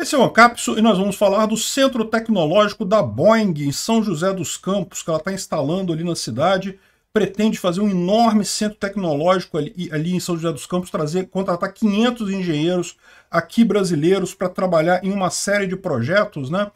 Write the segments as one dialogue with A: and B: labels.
A: Esse é o Ancapso e nós vamos falar do Centro Tecnológico da Boeing em São José dos Campos, que ela está instalando ali na cidade. Pretende fazer um enorme centro tecnológico ali, ali em São José dos Campos, trazer, contratar 500 engenheiros aqui brasileiros para trabalhar em uma série de projetos, né?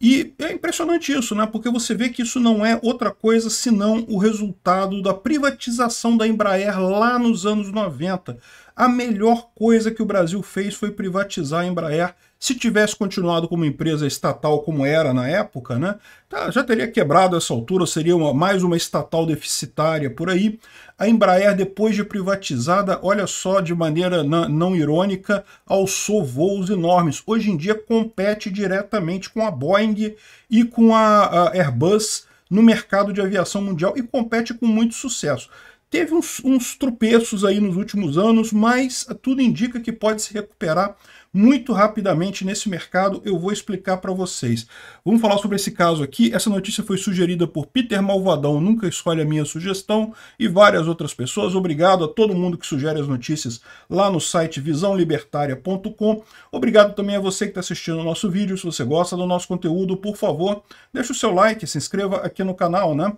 A: E é impressionante isso, né? Porque você vê que isso não é outra coisa senão o resultado da privatização da Embraer lá nos anos 90. A melhor coisa que o Brasil fez foi privatizar a Embraer. Se tivesse continuado como empresa estatal como era na época, né, tá, já teria quebrado essa altura, seria uma, mais uma estatal deficitária por aí. A Embraer, depois de privatizada, olha só, de maneira não irônica, alçou voos enormes. Hoje em dia compete diretamente com a Boeing e com a, a Airbus no mercado de aviação mundial e compete com muito sucesso teve uns, uns tropeços aí nos últimos anos, mas tudo indica que pode se recuperar muito rapidamente nesse mercado, eu vou explicar para vocês. Vamos falar sobre esse caso aqui. Essa notícia foi sugerida por Peter Malvadão, nunca escolhe a minha sugestão, e várias outras pessoas. Obrigado a todo mundo que sugere as notícias lá no site visãolibertaria.com. Obrigado também a você que está assistindo o nosso vídeo. Se você gosta do nosso conteúdo, por favor, deixa o seu like, se inscreva aqui no canal, né?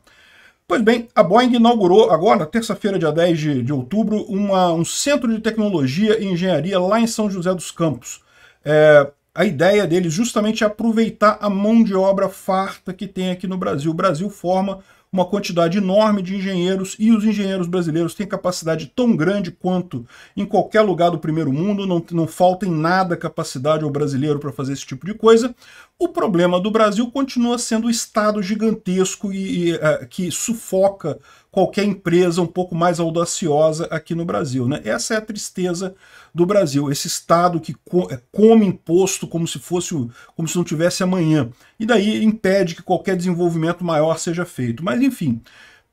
A: Pois bem, a Boeing inaugurou agora, terça-feira, dia 10 de, de outubro, uma, um centro de tecnologia e engenharia lá em São José dos Campos. É, a ideia deles justamente é aproveitar a mão de obra farta que tem aqui no Brasil. O Brasil forma uma quantidade enorme de engenheiros e os engenheiros brasileiros têm capacidade tão grande quanto em qualquer lugar do primeiro mundo, não, não falta em nada capacidade ao brasileiro para fazer esse tipo de coisa. O problema do Brasil continua sendo o Estado gigantesco e, e uh, que sufoca qualquer empresa um pouco mais audaciosa aqui no Brasil. Né? Essa é a tristeza do Brasil, esse Estado que é, come imposto como se fosse como se não tivesse amanhã. E daí impede que qualquer desenvolvimento maior seja feito. Mas enfim,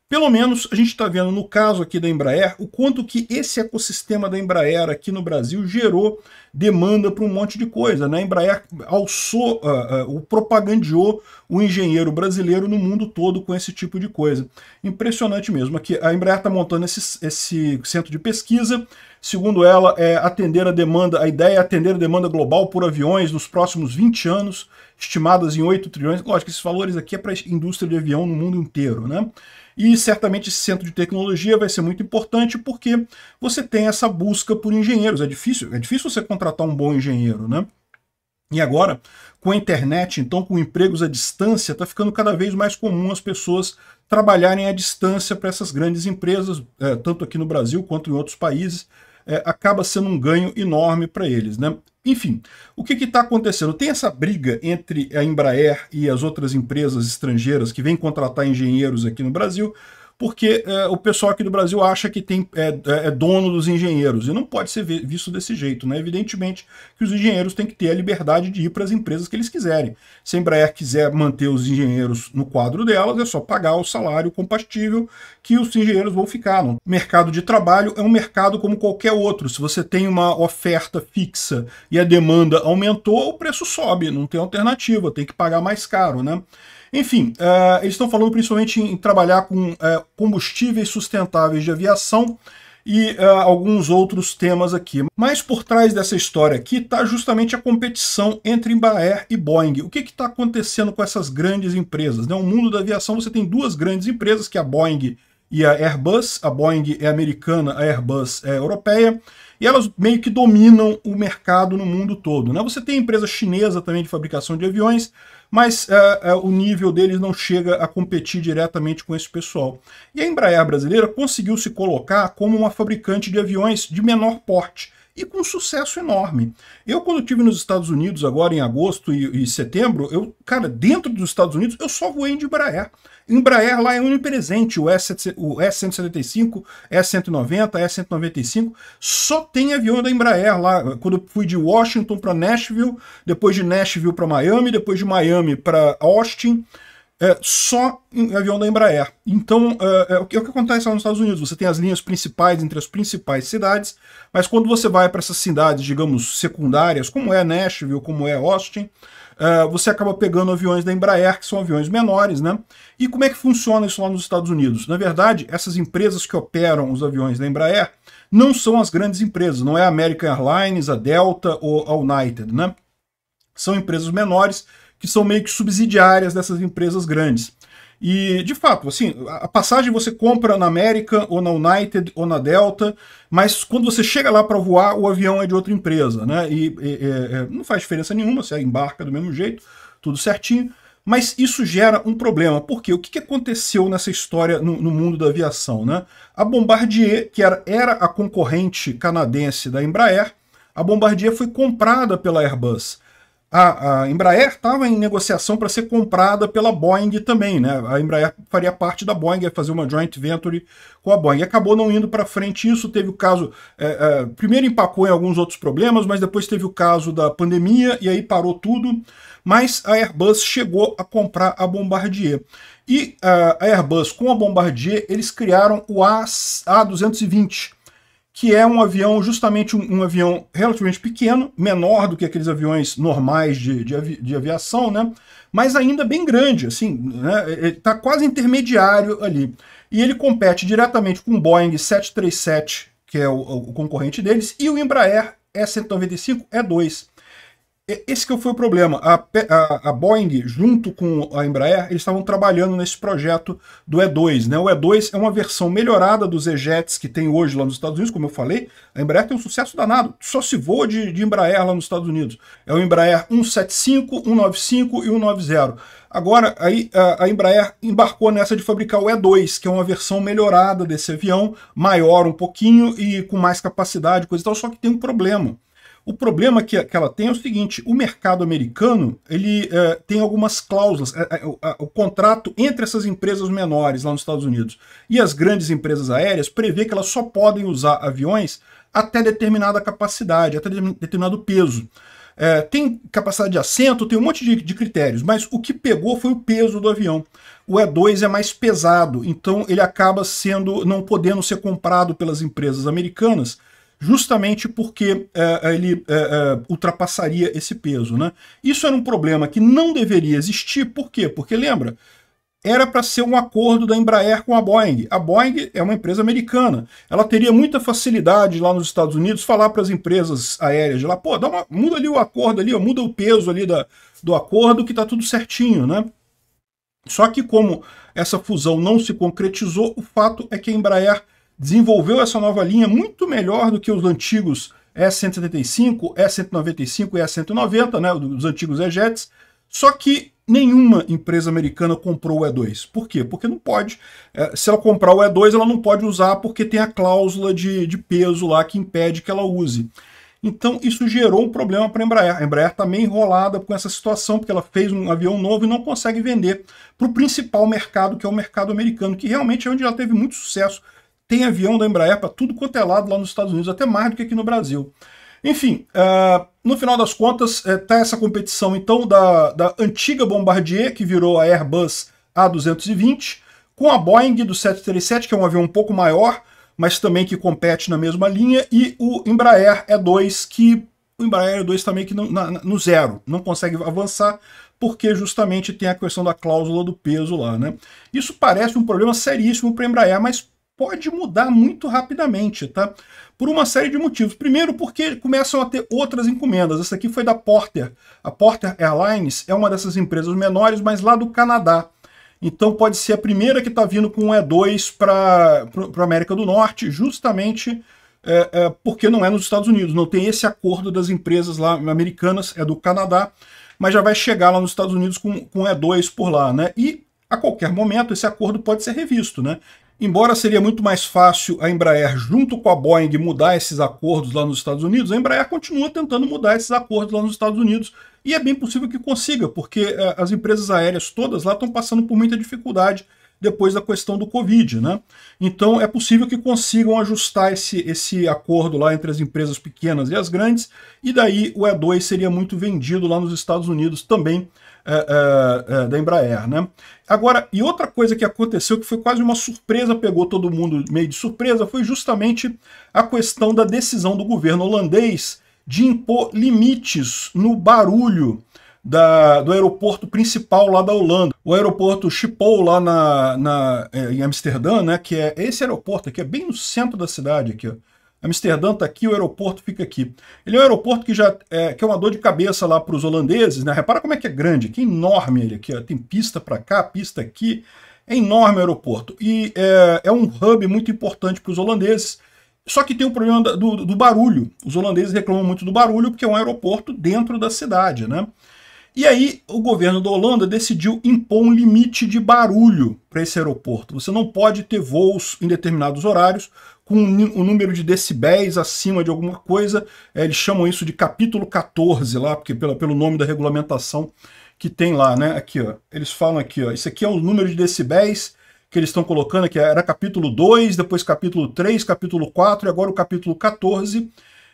A: pelo menos a gente está vendo no caso aqui da Embraer o quanto que esse ecossistema da Embraer aqui no Brasil gerou demanda para um monte de coisa. Né? A Embraer alçou, uh, uh, o propagandeou o engenheiro brasileiro no mundo todo com esse tipo de coisa. Impressionante mesmo. Aqui, a Embraer está montando esse, esse centro de pesquisa. Segundo ela, é atender a demanda, a ideia é atender a demanda global por aviões nos próximos 20 anos, estimadas em 8 trilhões. Lógico, esses valores aqui é para a indústria de avião no mundo inteiro, né? E certamente esse centro de tecnologia vai ser muito importante porque você tem essa busca por engenheiros. É difícil, é difícil você contratar um bom engenheiro, né? E agora, com a internet, então, com empregos à distância, está ficando cada vez mais comum as pessoas trabalharem à distância para essas grandes empresas, é, tanto aqui no Brasil quanto em outros países. É, acaba sendo um ganho enorme para eles, né? Enfim, o que está acontecendo? Tem essa briga entre a Embraer e as outras empresas estrangeiras que vêm contratar engenheiros aqui no Brasil, porque é, o pessoal aqui do Brasil acha que tem, é, é, é dono dos engenheiros, e não pode ser visto desse jeito. Né? Evidentemente que os engenheiros têm que ter a liberdade de ir para as empresas que eles quiserem. Se a Embraer quiser manter os engenheiros no quadro delas, é só pagar o salário compatível que os engenheiros vão ficar. O mercado de trabalho é um mercado como qualquer outro. Se você tem uma oferta fixa e a demanda aumentou, o preço sobe, não tem alternativa, tem que pagar mais caro. Né? Enfim, uh, eles estão falando principalmente em trabalhar com uh, combustíveis sustentáveis de aviação e uh, alguns outros temas aqui. Mas por trás dessa história aqui está justamente a competição entre Embraer e Boeing. O que está acontecendo com essas grandes empresas? Né? No mundo da aviação você tem duas grandes empresas, que é a Boeing e a Airbus. A Boeing é americana, a Airbus é europeia e elas meio que dominam o mercado no mundo todo. Né? Você tem empresa chinesa também de fabricação de aviões, mas uh, uh, o nível deles não chega a competir diretamente com esse pessoal. E a Embraer brasileira conseguiu se colocar como uma fabricante de aviões de menor porte e com sucesso enorme. Eu, quando estive nos Estados Unidos agora em agosto e, e, setembro, eu, cara, dentro dos Estados Unidos, eu só voei de Embraer. Embraer lá é onipresente, o S-175, S-190, S-195, só tem avião da Embraer lá. Quando eu fui de Washington para Nashville, depois de Nashville para Miami, depois de Miami para Austin, é, só em avião da Embraer. Então, é, é, é, o que acontece lá nos Estados Unidos? Você tem as linhas principais entre as principais cidades, mas quando você vai para essas cidades, digamos, secundárias, como é Nashville, como é Austin, é, você acaba pegando aviões da Embraer, que são aviões menores, né? E como é que funciona isso lá nos Estados Unidos? Na verdade, essas empresas que operam os aviões da Embraer não são as grandes empresas, não é a American Airlines, a Delta ou a United, né? São empresas menores que são meio que subsidiárias dessas empresas grandes. E, de fato, assim, a passagem você compra na América, ou na United, ou na Delta, mas quando você chega lá para voar, o avião é de outra empresa, né? E, e é, não faz diferença nenhuma, você embarca do mesmo jeito, tudo certinho. Mas isso gera um problema, porque o que, que aconteceu nessa história no, no, mundo da aviação, né? A Bombardier, que era, era a concorrente canadense da Embraer, a Bombardier foi comprada pela Airbus a, a Embraer estava em negociação para ser comprada pela Boeing também, né? A Embraer faria parte da Boeing, ia fazer uma joint venture com a Boeing. Acabou não indo para frente isso, teve o caso. É, é, primeiro empacou em alguns outros problemas, mas depois teve o caso da pandemia e aí parou tudo. Mas a Airbus chegou a comprar a Bombardier. E ah, a Airbus com a Bombardier, eles criaram o A220 que é um avião, justamente um, um, avião relativamente pequeno, menor do que aqueles aviões normais de, de, avi, de aviação, né? mas ainda bem grande, assim, né? ele está quase intermediário ali. E ele compete diretamente com o Boeing 737, que é o, o concorrente deles, e o Embraer E195E2. Esse que foi o problema. A, a, a, Boeing, junto com a Embraer, eles estavam trabalhando nesse projeto do E2. Né? O E2 é uma versão melhorada dos E-Jets que tem hoje lá nos Estados Unidos, como eu falei. A Embraer tem um sucesso danado. Só se voa de, de Embraer lá nos Estados Unidos. É o Embraer 175, 195 e 190. Agora, aí a, a Embraer embarcou nessa de fabricar o E2, que é uma versão melhorada desse avião, maior um pouquinho e com mais capacidade, coisa e tal, só que tem um problema o problema que, que ela tem é o seguinte: o mercado americano ele é, tem algumas cláusulas, é, é, o contrato entre essas empresas menores lá nos Estados Unidos e as grandes empresas aéreas prevê que elas só podem usar aviões até determinada capacidade, até de, determinado peso. É, tem capacidade de assento, tem um monte de, de, critérios, mas o que pegou foi o peso do avião. O E2 é mais pesado, então ele acaba sendo não podendo ser comprado pelas empresas americanas justamente porque é, é ele é, é, ultrapassaria esse peso. Né? Isso era um problema que não deveria existir, por quê? Porque lembra, era para ser um acordo da Embraer com a Boeing. A Boeing é uma empresa americana. Ela teria muita facilidade lá nos Estados Unidos falar para as empresas aéreas de lá, pô, dá uma, muda ali o acordo ali, ó, muda o peso ali da, do acordo que está tudo certinho, né? Só que como essa fusão não se concretizou, o fato é que a Embraer desenvolveu essa nova linha muito melhor do que os antigos E-175, E-195 e E-190, né, dos antigos E-Jets, só que nenhuma empresa americana comprou o E2. Por quê? Porque não pode. É, se ela comprar o E2, ela não pode usar porque tem a cláusula de, de peso lá que impede que ela use. Então isso gerou um problema para a Embraer. A Embraer está meio enrolada com essa situação, porque ela fez um avião novo e não consegue vender para o principal mercado, que é o mercado americano, que realmente é onde ela teve muito sucesso tem avião da Embraer para tudo quanto é lado lá nos Estados Unidos, até mais do que aqui no Brasil. Enfim, uh, no final das contas, está é, uh, essa competição então da, da antiga Bombardier, que virou a Airbus A220, com a Boeing do 737, que é um avião um pouco maior, mas também que compete na mesma linha, e o Embraer E2, que o Embraer E2 também tá que na, no zero, não consegue avançar, porque justamente tem a questão da cláusula do peso lá. Né? Isso parece um problema seríssimo para a Embraer, mas pode mudar muito rapidamente, tá? Por uma série de motivos. Primeiro, porque começam a ter outras encomendas. Essa aqui foi da Porter. A Porter Airlines é uma dessas empresas menores, mas lá do Canadá. Então pode ser a primeira que está vindo com um E2 para a América do Norte, justamente é, é, porque não é nos Estados Unidos. Não tem esse acordo das empresas lá americanas, é do Canadá, mas já vai chegar lá nos Estados Unidos com, com E2 por lá, né? E a qualquer momento esse acordo pode ser revisto, né? Embora seria muito mais fácil a Embraer, junto com a Boeing, mudar esses acordos lá nos Estados Unidos, a Embraer continua tentando mudar esses acordos lá nos Estados Unidos. E é bem possível que consiga, porque é, as empresas aéreas todas lá estão passando por muita dificuldade depois da questão do Covid, né? Então é possível que consigam ajustar esse, esse acordo lá entre as empresas pequenas e as grandes, e daí o E2 seria muito vendido lá nos Estados Unidos também é, é, é, da Embraer, né? Agora, e outra coisa que aconteceu que foi quase uma surpresa, pegou todo mundo meio de surpresa, foi justamente a questão da decisão do governo holandês de impor limites no barulho da, do aeroporto principal lá da Holanda, o aeroporto Schiphol lá na, na, é, em Amsterdã, né, que é esse aeroporto aqui, é bem no centro da cidade aqui, ó. Amsterdã está aqui, o aeroporto fica aqui. Ele é um aeroporto que já é, que é uma dor de cabeça lá para os holandeses, né? Repara como é que é grande, que enorme ele aqui, ó. tem pista para cá, pista aqui. É enorme o aeroporto e é, é um hub muito importante para os holandeses. Só que tem o um problema do, do barulho. Os holandeses reclamam muito do barulho porque é um aeroporto dentro da cidade, né? E aí o governo da Holanda decidiu impor um limite de barulho para esse aeroporto. Você não pode ter voos em determinados horários com um número de decibéis acima de alguma coisa. É, eles chamam isso de capítulo 14 lá, porque pelo nome da regulamentação que tem lá, né? Aqui, ó. Eles falam aqui, ó. Isso aqui é o número de decibéis que eles estão colocando aqui. Era capítulo 2, depois capítulo 3, capítulo 4 e agora o capítulo 14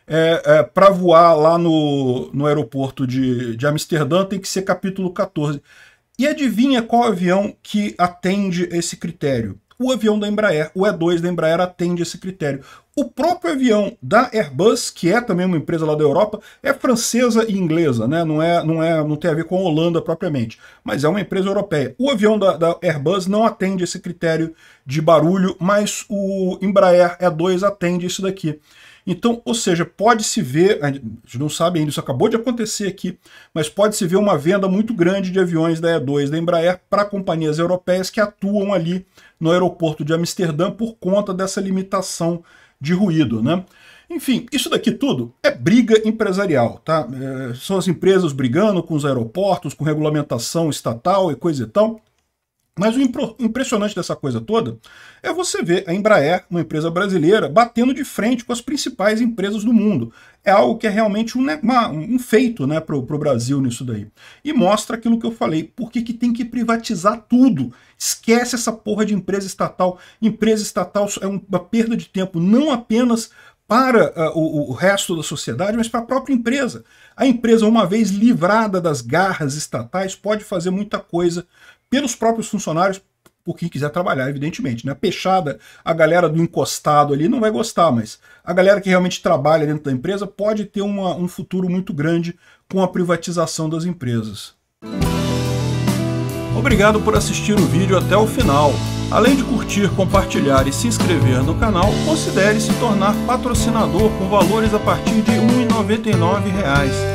A: é, é, para voar lá no, no aeroporto de, de Amsterdã tem que ser capítulo 14. E adivinha qual avião que atende esse critério? O avião da Embraer, o E2 da Embraer atende esse critério. O próprio avião da Airbus, que é também uma empresa lá da Europa, é francesa e inglesa, né? não, é, não, é, não tem a ver com a Holanda propriamente, mas é uma empresa europeia. O avião da, da Airbus não atende esse critério de barulho, mas o Embraer E2 atende isso daqui. Então, ou seja, pode-se ver, a gente não sabe ainda, isso acabou de acontecer aqui, mas pode-se ver uma venda muito grande de aviões da E2 da Embraer para companhias europeias que atuam ali no aeroporto de Amsterdã por conta dessa limitação de ruído, né? Enfim, isso daqui tudo é briga empresarial, tá? É, são as empresas brigando com os aeroportos, com regulamentação estatal e coisa e tal. Mas o impressionante dessa coisa toda é você ver a Embraer, uma empresa brasileira, batendo de frente com as principais empresas do mundo. É algo que é realmente um, uma, um feito né, para o Brasil nisso daí. E mostra aquilo que eu falei, por que tem que privatizar tudo? Esquece essa porra de empresa estatal. Empresa estatal é uma perda de tempo, não apenas para uh, o, o, resto da sociedade, mas para a própria empresa. A empresa, uma vez livrada das garras estatais, pode fazer muita coisa pelos próprios funcionários, por quem quiser trabalhar, evidentemente. Né? peixada, a galera do encostado ali não vai gostar, mas a galera que realmente trabalha dentro da empresa pode ter uma, um futuro muito grande com a privatização das empresas. Obrigado por assistir o vídeo até o final. Além de curtir, compartilhar e se inscrever no canal, considere se tornar patrocinador com valores a partir de R$ 1,99